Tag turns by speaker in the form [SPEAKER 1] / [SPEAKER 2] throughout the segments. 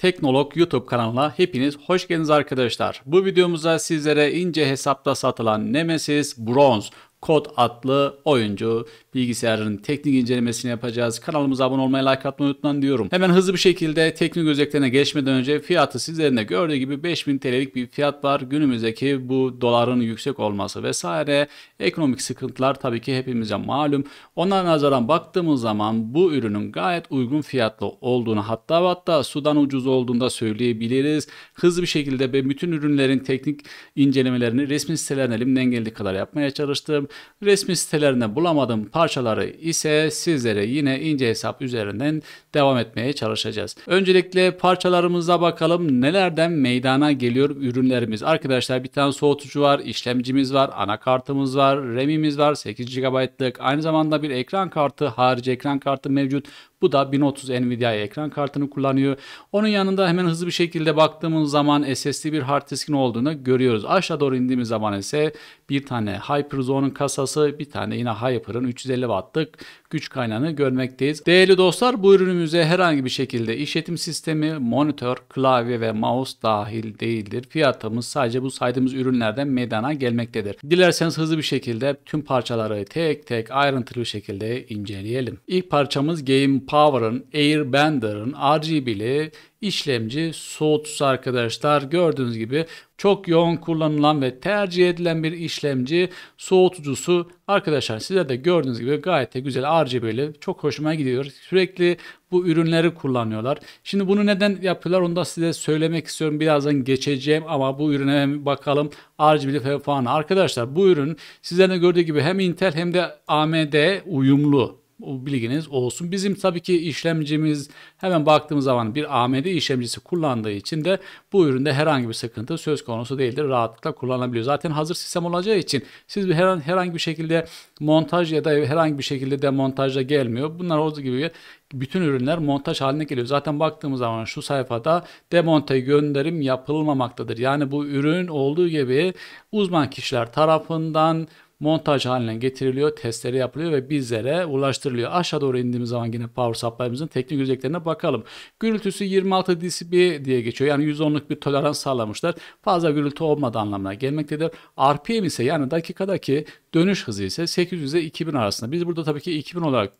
[SPEAKER 1] Teknolog YouTube kanalına hepiniz hoş geldiniz arkadaşlar. Bu videomuzda sizlere ince hesapta satılan Nemesis Bronze Kod adlı oyuncu bilgisayarın teknik incelemesini yapacağız. Kanalımıza abone olmayı, like atmayı unutmayın diyorum. Hemen hızlı bir şekilde teknik özelliklerine geçmeden önce fiyatı sizlerin de gördüğü gibi 5000 TL'lik bir fiyat var. Günümüzdeki bu doların yüksek olması vesaire ekonomik sıkıntılar tabii ki hepimize malum. Ona nazaran baktığımız zaman bu ürünün gayet uygun fiyatlı olduğunu hatta hatta sudan ucuz olduğunda söyleyebiliriz. Hızlı bir şekilde ve bütün ürünlerin teknik incelemelerini resmi sitelerden elimden geldiği kadar yapmaya çalıştım. Resmi sitelerinde bulamadığım parçaları ise sizlere yine ince hesap üzerinden devam etmeye çalışacağız. Öncelikle parçalarımıza bakalım nelerden meydana geliyor ürünlerimiz. Arkadaşlar bir tane soğutucu var, işlemcimiz var, anakartımız var, RAM'imiz var, 8 GB'lık aynı zamanda bir ekran kartı, harici ekran kartı mevcut. Bu da 1030 Nvidia ekran kartını kullanıyor. Onun yanında hemen hızlı bir şekilde baktığımız zaman SSD bir hard diskin olduğunu görüyoruz. Aşağı doğru indiğimiz zaman ise bir tane Hyperzone'un kasası, bir tane yine Hyper'ın 350 wattlık güç kaynağını görmekteyiz. Değerli dostlar bu ürünümüze herhangi bir şekilde işletim sistemi, monitör, klavye ve mouse dahil değildir. Fiyatımız sadece bu saydığımız ürünlerden meydana gelmektedir. Dilerseniz hızlı bir şekilde tüm parçaları tek tek ayrıntılı bir şekilde inceleyelim. İlk parçamız Game Power'ın Airbender'ın RGB'li işlemci soğutusu arkadaşlar. Gördüğünüz gibi çok yoğun kullanılan ve tercih edilen bir işlemci soğutucusu. Arkadaşlar sizler de gördüğünüz gibi gayet de güzel RGB'li çok hoşuma gidiyor. Sürekli bu ürünleri kullanıyorlar. Şimdi bunu neden yapıyorlar onu da size söylemek istiyorum. Birazdan geçeceğim ama bu ürüne bakalım. RGB'li falan. Arkadaşlar bu ürün sizlerin gördüğü gibi hem Intel hem de AMD uyumlu bu bilginiz olsun. Bizim tabii ki işlemcimiz hemen baktığımız zaman bir AMD işlemcisi kullandığı için de bu üründe herhangi bir sıkıntı söz konusu değildir. Rahatlıkla kullanılabiliyor. Zaten hazır sistem olacağı için siz bir herhangi bir şekilde montaj ya da herhangi bir şekilde demontajla gelmiyor. Bunlar olduğu gibi bütün ürünler montaj haline geliyor. Zaten baktığımız zaman şu sayfada demonte gönderim yapılmamaktadır. Yani bu ürün olduğu gibi uzman kişiler tarafından montaj haline getiriliyor, testleri yapılıyor ve bizlere ulaştırılıyor. Aşağı doğru indiğimiz zaman yine power supply'ımızın teknik özelliklerine bakalım. Gürültüsü 26 dB diye geçiyor. Yani 110'luk bir tolerans sağlamışlar. Fazla gürültü olmadığı anlamına gelmektedir. RPM ise yani dakikadaki Dönüş hızı ise 800 ile 2000 arasında. Biz burada tabii ki 2000 olarak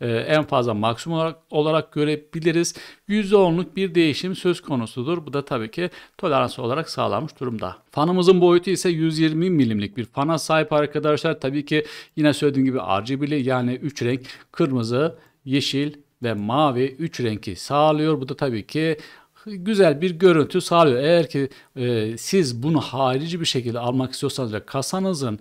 [SPEAKER 1] e, en fazla maksimum olarak, olarak görebiliriz. %10'luk bir değişim söz konusudur. Bu da tabii ki tolerans olarak sağlanmış durumda. Fanımızın boyutu ise 120 milimlik bir fana sahip arkadaşlar. Tabii ki yine söylediğim gibi RGB'li yani 3 renk kırmızı, yeşil ve mavi 3 renki sağlıyor. Bu da tabii ki güzel bir görüntü sağlıyor. Eğer ki e, siz bunu harici bir şekilde almak istiyorsanız ve kasanızın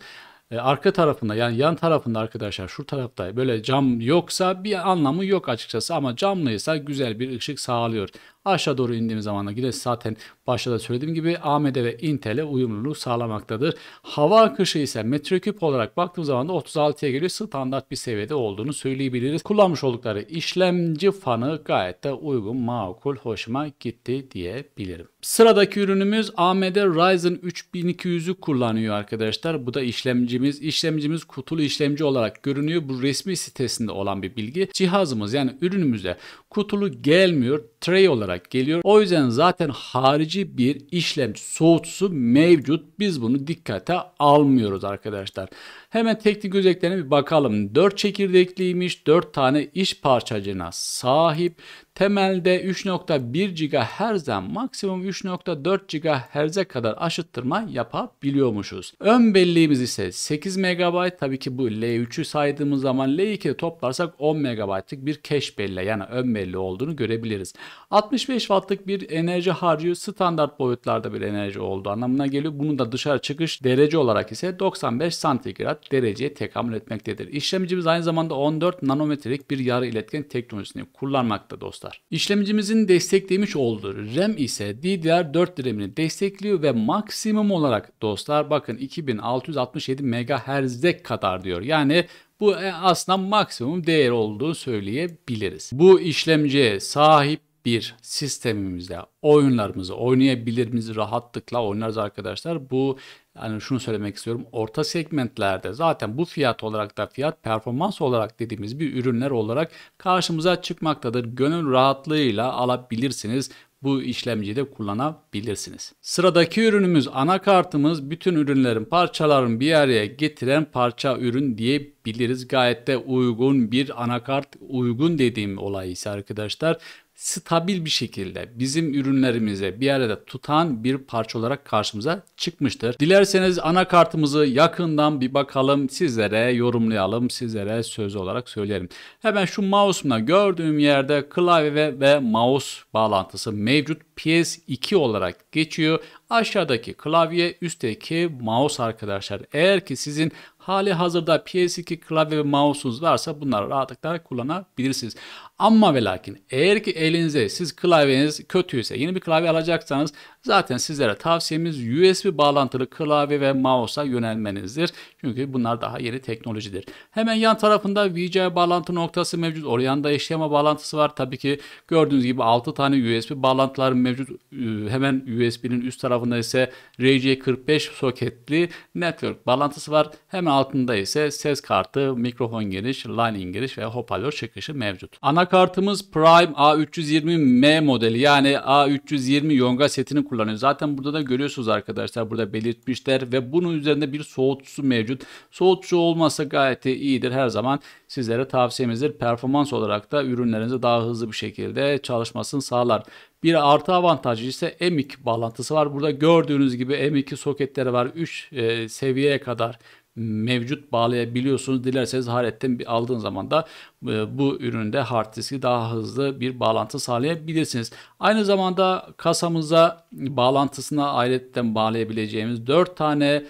[SPEAKER 1] e, arka tarafında yani yan tarafında arkadaşlar şu tarafta böyle cam yoksa bir anlamı yok açıkçası ama camlıysa güzel bir ışık sağlıyor. Aşağı doğru indiğimiz zaman da gideriz. Zaten başta da söylediğim gibi AMD ve Intel'e uyumluluğu sağlamaktadır. Hava akışı ise metreküp olarak baktığımız zaman da 36'ya geliyor. Standart bir seviyede olduğunu söyleyebiliriz. Kullanmış oldukları işlemci fanı gayet de uygun, makul, hoşuma gitti diyebilirim. Sıradaki ürünümüz AMD Ryzen 3200'ü kullanıyor arkadaşlar. Bu da işlemcimiz. İşlemcimiz kutulu işlemci olarak görünüyor. Bu resmi sitesinde olan bir bilgi. Cihazımız yani ürünümüzde kutulu gelmiyor tray olarak geliyor. O yüzden zaten harici bir işlem soğutusu mevcut. Biz bunu dikkate almıyoruz arkadaşlar. Hemen teknik özelliklerine bir bakalım. 4 çekirdekliymiş. 4 tane iç parçacığına sahip temelde 3.1 GHz'den maksimum 3.4 GHz'e kadar aşıttırma yapabiliyormuşuz. Ön belleğimiz ise 8 MB. Tabii ki bu L3'ü saydığımız zaman L2'yi toplarsak 10 MB'lık bir cache belleği yani ön belleği olduğunu görebiliriz. 65 Watt'lık bir enerji harcıyor. Standart boyutlarda bir enerji olduğu anlamına geliyor. Bunun da dışarı çıkış derece olarak ise 95 santigrat dereceye tekamül etmektedir. İşlemcimiz aynı zamanda 14 nanometrelik bir yarı iletken teknolojisini kullanmakta dostum dostlar. İşlemcimizin desteklemiş olduğu RAM ise DDR4 RAM'ini destekliyor ve maksimum olarak dostlar bakın 2667 MHz'e kadar diyor. Yani bu e, aslında maksimum değer olduğu söyleyebiliriz. Bu işlemciye sahip bir sistemimizde oyunlarımızı oynayabilir miyiz rahatlıkla oynarız arkadaşlar. Bu yani şunu söylemek istiyorum. Orta segmentlerde zaten bu fiyat olarak da fiyat performans olarak dediğimiz bir ürünler olarak karşımıza çıkmaktadır. Gönül rahatlığıyla alabilirsiniz bu işlemciyi de kullanabilirsiniz. Sıradaki ürünümüz anakartımız bütün ürünlerin parçalarını bir araya getiren parça ürün diyebiliriz. Gayet de uygun bir anakart uygun dediğim olay ise arkadaşlar stabil bir şekilde bizim ürünlerimize bir arada tutan bir parça olarak karşımıza çıkmıştır. Dilerseniz anakartımızı yakından bir bakalım sizlere yorumlayalım sizlere söz olarak söylerim. Hemen şu mouse'umla gördüğüm yerde klavye ve mouse bağlantısı mevcut PS2 olarak geçiyor Aşağıdaki klavye, üstteki mouse arkadaşlar. Eğer ki sizin hali hazırda PS2 klavye ve mouse'unuz varsa bunları rahatlıkla kullanabilirsiniz. Ama ve lakin eğer ki elinize siz klavyeniz kötüyse yeni bir klavye alacaksanız Zaten sizlere tavsiyemiz USB bağlantılı klavye ve mouse'a yönelmenizdir. Çünkü bunlar daha yeni teknolojidir. Hemen yan tarafında VGA bağlantı noktası mevcut. Oraya da eşleme bağlantısı var. Tabii ki gördüğünüz gibi 6 tane USB bağlantıları mevcut. Ee, hemen USB'nin üst tarafında ise RJ45 soketli network bağlantısı var. Hemen altında ise ses kartı, mikrofon giriş, line giriş ve hoparlör çıkışı mevcut. Anakartımız Prime A320M modeli yani A320 yonga setinin kullanıyor. Zaten burada da görüyorsunuz arkadaşlar burada belirtmişler ve bunun üzerinde bir soğutucu mevcut. Soğutucu olmasa gayet iyidir her zaman sizlere tavsiyemizdir. Performans olarak da ürünlerinizi daha hızlı bir şekilde çalışmasını sağlar. Bir artı avantajı ise M2 bağlantısı var. Burada gördüğünüz gibi M2 soketleri var. 3 e, seviyeye kadar mevcut bağlayabiliyorsunuz. Dilerseniz hariyetten bir aldığın zaman da e, bu üründe hard diski daha hızlı bir bağlantı sağlayabilirsiniz. Aynı zamanda kasamıza bağlantısına aletten bağlayabileceğimiz 4 tane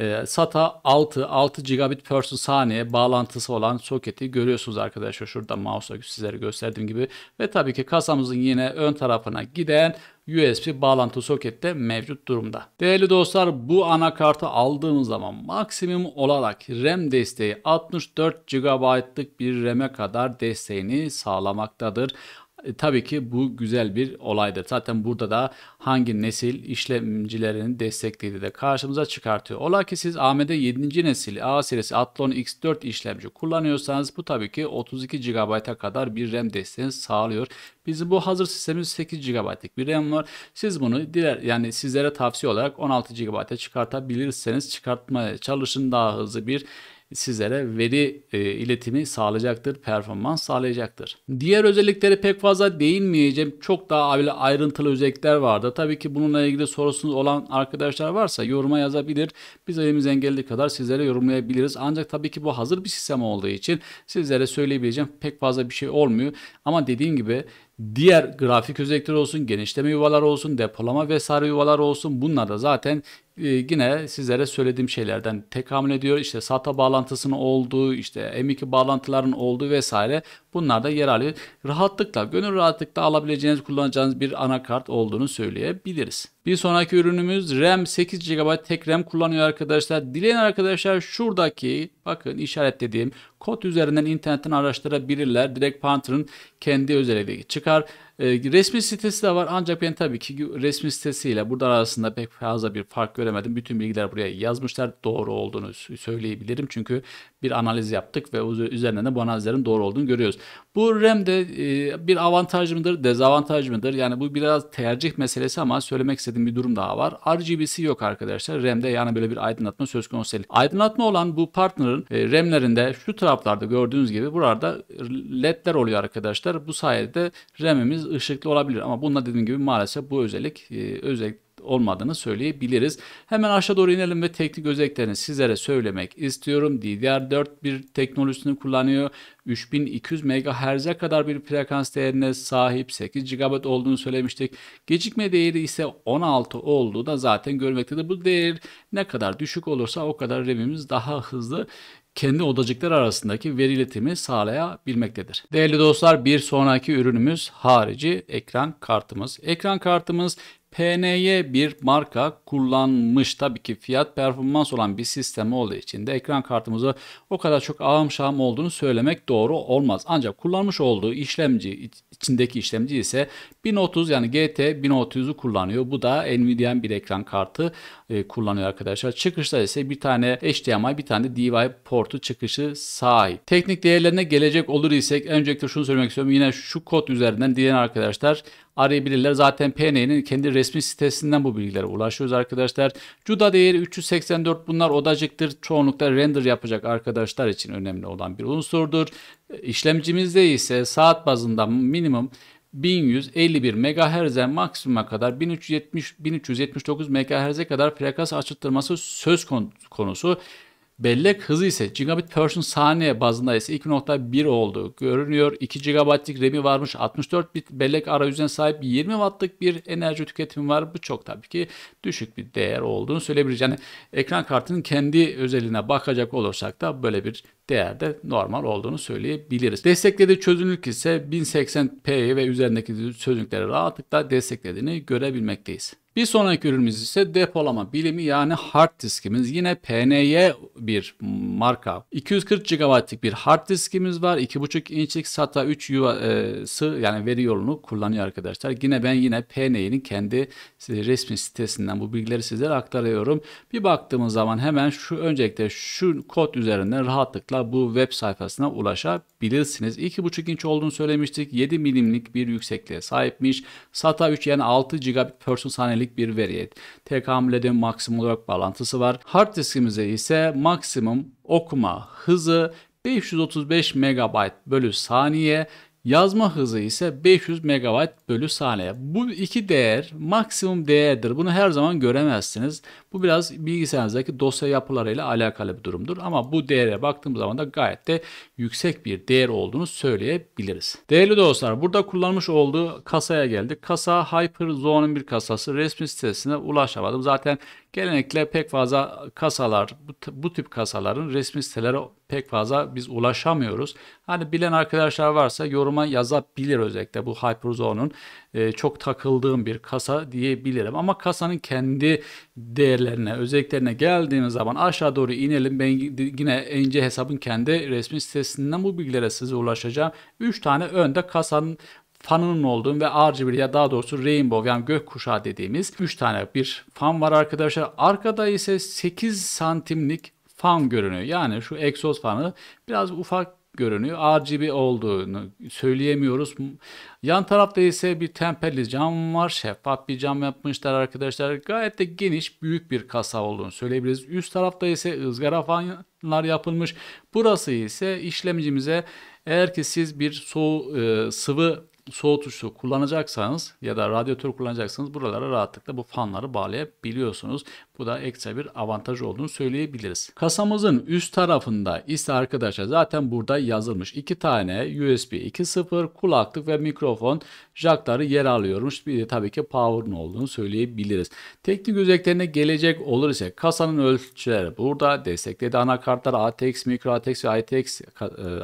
[SPEAKER 1] e, SATA 6, 6 gigabit per saniye bağlantısı olan soketi görüyorsunuz arkadaşlar. Şurada mouse'la sizlere gösterdiğim gibi. Ve tabii ki kasamızın yine ön tarafına giden USB bağlantı sokette mevcut durumda. Değerli dostlar bu anakartı aldığımız zaman maksimum olarak RAM desteği 64 GB'lık bir RAM'e kadar desteğini sağlamaktadır e, tabii ki bu güzel bir olaydır. Zaten burada da hangi nesil işlemcilerini desteklediği de karşımıza çıkartıyor. Ola ki siz AMD 7. nesil A serisi Athlon X4 işlemci kullanıyorsanız bu tabii ki 32 GB'a kadar bir RAM desteğini sağlıyor. Bizim bu hazır sistemimiz 8 GB'lık bir RAM var. Siz bunu diler yani sizlere tavsiye olarak 16 GB'a çıkartabilirseniz çıkartmaya çalışın daha hızlı bir sizlere veri e, iletimi sağlayacaktır, performans sağlayacaktır. Diğer özellikleri pek fazla değinmeyeceğim. Çok daha ayrıntılı özellikler vardı. Tabii ki bununla ilgili sorusunuz olan arkadaşlar varsa yoruma yazabilir. Biz elimiz engelli kadar sizlere yorumlayabiliriz. Ancak tabii ki bu hazır bir sistem olduğu için sizlere söyleyebileceğim pek fazla bir şey olmuyor. Ama dediğim gibi diğer grafik özellikleri olsun, genişleme yuvaları olsun, depolama vesaire yuvaları olsun bunlar da zaten ee, yine sizlere söylediğim şeylerden tekamül ediyor. İşte SATA bağlantısının olduğu, işte M2 bağlantıların olduğu vesaire bunlar da yer alıyor. Rahatlıkla, gönül rahatlıkla alabileceğiniz, kullanacağınız bir anakart olduğunu söyleyebiliriz. Bir sonraki ürünümüz RAM 8 GB tek RAM kullanıyor arkadaşlar. Dileyen arkadaşlar şuradaki bakın işaretlediğim kod üzerinden internetten araştırabilirler. Direkt Panther'ın kendi özelliği çıkar. Ee, resmi sitesi de var ancak ben tabii ki resmi sitesiyle burada arasında pek fazla bir fark göremedim. Bütün bilgiler buraya yazmışlar. Doğru olduğunu söyleyebilirim. Çünkü bir analiz yaptık ve üzerinden de bu analizlerin doğru olduğunu görüyoruz. Bu RAM'de e, bir avantaj mıdır, dezavantaj mıdır? Yani bu biraz tercih meselesi ama söylemek istediğim bir durum daha var. RGB'si yok arkadaşlar. RAM'de yani böyle bir aydınlatma söz konusu değil. Aydınlatma olan bu partnerin e, RAM'lerinde şu taraflarda gördüğünüz gibi burada LED'ler oluyor arkadaşlar. Bu sayede RAM'imiz ışıklı olabilir ama bununla dediğim gibi maalesef bu özellik e, özellik olmadığını söyleyebiliriz. Hemen aşağı doğru inelim ve teknik özelliklerini sizlere söylemek istiyorum. DDR4 bir teknolojisini kullanıyor. 3200 MHz'e kadar bir frekans değerine sahip 8 GB olduğunu söylemiştik. Gecikme değeri ise 16 olduğu da zaten görmektedir. Bu değer ne kadar düşük olursa o kadar RAM'imiz daha hızlı kendi odacıklar arasındaki veri iletimi sağlayabilmektedir. Değerli dostlar bir sonraki ürünümüz harici ekran kartımız. Ekran kartımız PNY bir marka kullanmış. Tabii ki fiyat performans olan bir sistem olduğu için de ekran kartımızı o kadar çok ağım şahım olduğunu söylemek doğru olmaz. Ancak kullanmış olduğu işlemci içindeki işlemci ise 1030 yani GT 1030'u kullanıyor. Bu da Nvidia'nın bir ekran kartı e, kullanıyor arkadaşlar. Çıkışta ise bir tane HDMI bir tane de DVI portu çıkışı sahip. Teknik değerlerine gelecek olur isek öncelikle şunu söylemek istiyorum. Yine şu kod üzerinden diyen arkadaşlar arayabilirler. Zaten PNE'nin kendi resmi sitesinden bu bilgilere ulaşıyoruz arkadaşlar. CUDA değeri 384 bunlar odacıktır. Çoğunlukla render yapacak arkadaşlar için önemli olan bir unsurdur. İşlemcimizde ise saat bazında minimum 1151 MHz'e maksimuma kadar 1370 1379 MHz'e kadar frekans açıttırması söz konusu. Bellek hızı ise gigabit per saniye bazında ise 2.1 olduğu görünüyor. 2 GB'lik RAM'i varmış. 64 bit bellek arayüzüne sahip 20 wattlık bir enerji tüketimi var. Bu çok tabii ki düşük bir değer olduğunu söyleyebiliriz. Yani ekran kartının kendi özelliğine bakacak olursak da böyle bir değerde normal olduğunu söyleyebiliriz. Desteklediği çözünürlük ise 1080p ve üzerindeki çözünürlükleri rahatlıkla desteklediğini görebilmekteyiz. Bir sonraki ürünümüz ise depolama bilimi yani hard diskimiz. Yine PNY bir marka. 240 GB'lik bir hard diskimiz var. 2.5 inçlik SATA 3 yuvası e, yani veri yolunu kullanıyor arkadaşlar. Yine ben yine PNY'nin kendi resmi sitesinden bu bilgileri sizlere aktarıyorum. Bir baktığımız zaman hemen şu öncelikle şu kod üzerinden rahatlıkla bu web sayfasına ulaşabilirsiniz. 2.5 inç olduğunu söylemiştik. 7 milimlik bir yüksekliğe sahipmiş. SATA 3 yani 6 gigabit per saniyelik bir veriyet. tekamül maksimum olarak bağlantısı var. Hard diskimize ise maksimum okuma hızı 535 MB bölü saniye Yazma hızı ise 500 MB bölü saniye. Bu iki değer maksimum değerdir. Bunu her zaman göremezsiniz. Bu biraz bilgisayarınızdaki dosya yapılarıyla alakalı bir durumdur. Ama bu değere baktığımız zaman da gayet de yüksek bir değer olduğunu söyleyebiliriz. Değerli dostlar burada kullanmış olduğu kasaya geldik. Kasa Hyperzone'un bir kasası. Resmi sitesine ulaşamadım. Zaten Genellikle pek fazla kasalar, bu, bu tip kasaların resmi sitelere pek fazla biz ulaşamıyoruz. Hani bilen arkadaşlar varsa yoruma yazabilir özellikle bu Hyperzone'un e, çok takıldığım bir kasa diyebilirim. Ama kasanın kendi değerlerine, özelliklerine geldiğimiz zaman aşağı doğru inelim. Ben yine ence hesabın kendi resmi sitesinden bu bilgilere size ulaşacağım. 3 tane önde kasanın fanının olduğum ve RGB ya daha doğrusu Rainbow yani gök kuşağı dediğimiz 3 tane bir fan var arkadaşlar. Arkada ise 8 santimlik fan görünüyor. Yani şu egzoz fanı biraz ufak görünüyor. RGB olduğunu söyleyemiyoruz. Yan tarafta ise bir temperli cam var. Şeffaf bir cam yapmışlar arkadaşlar. Gayet de geniş büyük bir kasa olduğunu söyleyebiliriz. Üst tarafta ise ızgara fanlar yapılmış. Burası ise işlemcimize eğer ki siz bir soğu, e, sıvı soğutucu kullanacaksanız ya da radyatör kullanacaksanız buralara rahatlıkla bu fanları bağlayabiliyorsunuz. Bu da ekstra bir avantaj olduğunu söyleyebiliriz. Kasamızın üst tarafında ise arkadaşlar zaten burada yazılmış. iki tane USB 2.0 kulaklık ve mikrofon jackları yer alıyormuş. Bir de tabii ki power'ın olduğunu söyleyebiliriz. Teknik özelliklerine gelecek olur ise kasanın ölçüleri burada. Destekledi anakartlar ATX, micro ATX ve ITX e,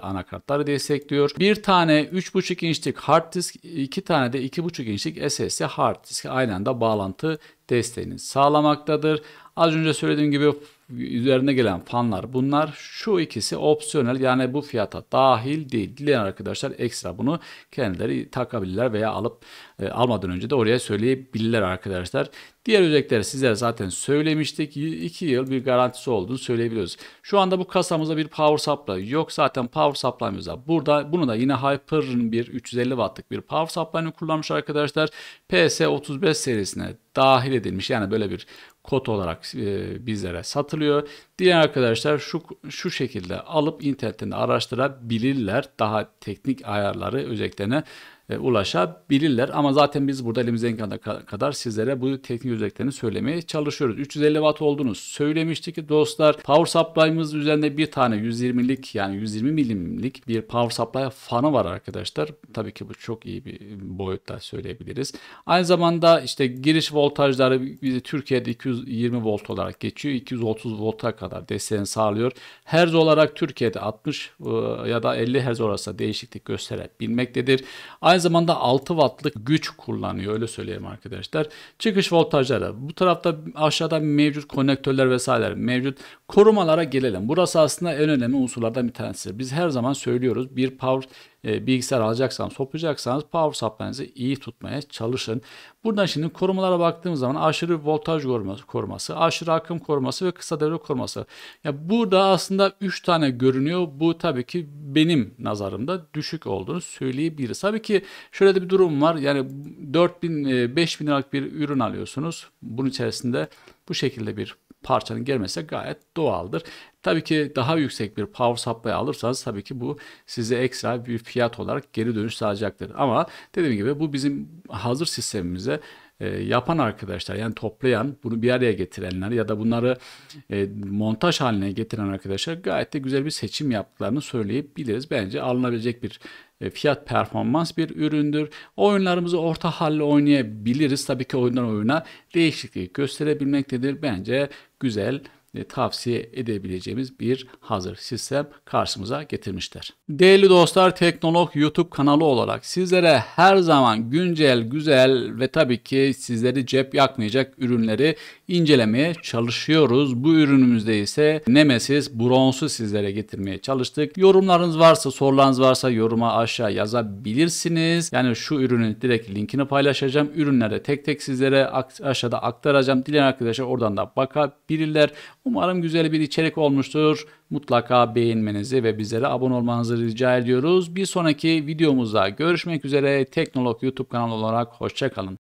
[SPEAKER 1] anakartları destekliyor. Bir tane 3.5 inçlik hard hard disk iki tane de 2.5 inçlik SSD hard disk aynı anda bağlantı desteğini sağlamaktadır. Az önce söylediğim gibi üzerine gelen fanlar bunlar. Şu ikisi opsiyonel yani bu fiyata dahil değil. Dileyen arkadaşlar ekstra bunu kendileri takabilirler veya alıp e, almadan önce de oraya söyleyebilirler arkadaşlar. Diğer özellikleri sizlere zaten söylemiştik. 2 yıl bir garantisi olduğunu söyleyebiliyoruz. Şu anda bu kasamızda bir power supply yok. Zaten power supply'ımız var. Burada bunu da yine Hyper'ın bir 350 wattlık bir power supply'ını kullanmış arkadaşlar. PS35 serisine dahil edilmiş. Yani böyle bir kod olarak e, bizlere satılıyor satılıyor. Diğer arkadaşlar şu şu şekilde alıp internetten araştırabilirler. Daha teknik ayarları özellikle e, ulaşabilirler. Ama zaten biz burada elimizden kadar, kadar sizlere bu teknik özelliklerini söylemeye çalışıyoruz. 350 watt olduğunu söylemiştik dostlar. Power supply'ımız üzerinde bir tane 120'lik yani 120 milimlik bir power supply fanı var arkadaşlar. Tabii ki bu çok iyi bir boyutta söyleyebiliriz. Aynı zamanda işte giriş voltajları bizi Türkiye'de 220 volt olarak geçiyor. 230 volta kadar desteğini sağlıyor. Herz olarak Türkiye'de 60 e, ya da 50 herz orası değişiklik gösterebilmektedir. Aynı Aynı zamanda 6 wattlık güç kullanıyor öyle söyleyeyim arkadaşlar. Çıkış voltajları bu tarafta aşağıda mevcut konnektörler vesaire mevcut korumalara gelelim. Burası aslında en önemli unsurlardan bir tanesi. Biz her zaman söylüyoruz bir power e, bilgisayar alacaksanız, sopacaksanız, power supply'ınızı iyi tutmaya çalışın. Buradan şimdi korumalara baktığımız zaman aşırı voltaj koruması, aşırı akım koruması ve kısa devre koruması. Ya yani burada aslında 3 tane görünüyor. Bu tabii ki benim nazarımda düşük olduğunu söyleyebiliriz. Tabii ki şöyle de bir durum var. Yani 4000 5000 e, liralık bir ürün alıyorsunuz. Bunun içerisinde bu şekilde bir parçanın gelmesi gayet doğaldır. Tabii ki daha yüksek bir power supply alırsanız tabii ki bu size ekstra bir fiyat olarak geri dönüş sağlayacaktır. Ama dediğim gibi bu bizim hazır sistemimize e, yapan arkadaşlar yani toplayan bunu bir araya getirenler ya da bunları e, montaj haline getiren arkadaşlar gayet de güzel bir seçim yaptıklarını söyleyebiliriz. Bence alınabilecek bir e, fiyat performans bir üründür. Oyunlarımızı orta halle oynayabiliriz. Tabii ki oyundan oyuna değişiklik gösterebilmektedir. Bence güzel e, tavsiye edebileceğimiz bir hazır sistem karşımıza getirmişler. Değerli dostlar Teknolog YouTube kanalı olarak sizlere her zaman güncel, güzel ve tabii ki sizleri cep yakmayacak ürünleri incelemeye çalışıyoruz. Bu ürünümüzde ise Nemesis Bronz'u sizlere getirmeye çalıştık. Yorumlarınız varsa, sorularınız varsa yoruma aşağı yazabilirsiniz. Yani şu ürünün direkt linkini paylaşacağım. Ürünlere tek tek sizlere aşağıda aktaracağım. Dileyen arkadaşlar oradan da bakabilirler. Umarım güzel bir içerik olmuştur. Mutlaka beğenmenizi ve bizlere abone olmanızı rica ediyoruz. Bir sonraki videomuzda görüşmek üzere. Teknolog YouTube kanalı olarak hoşçakalın.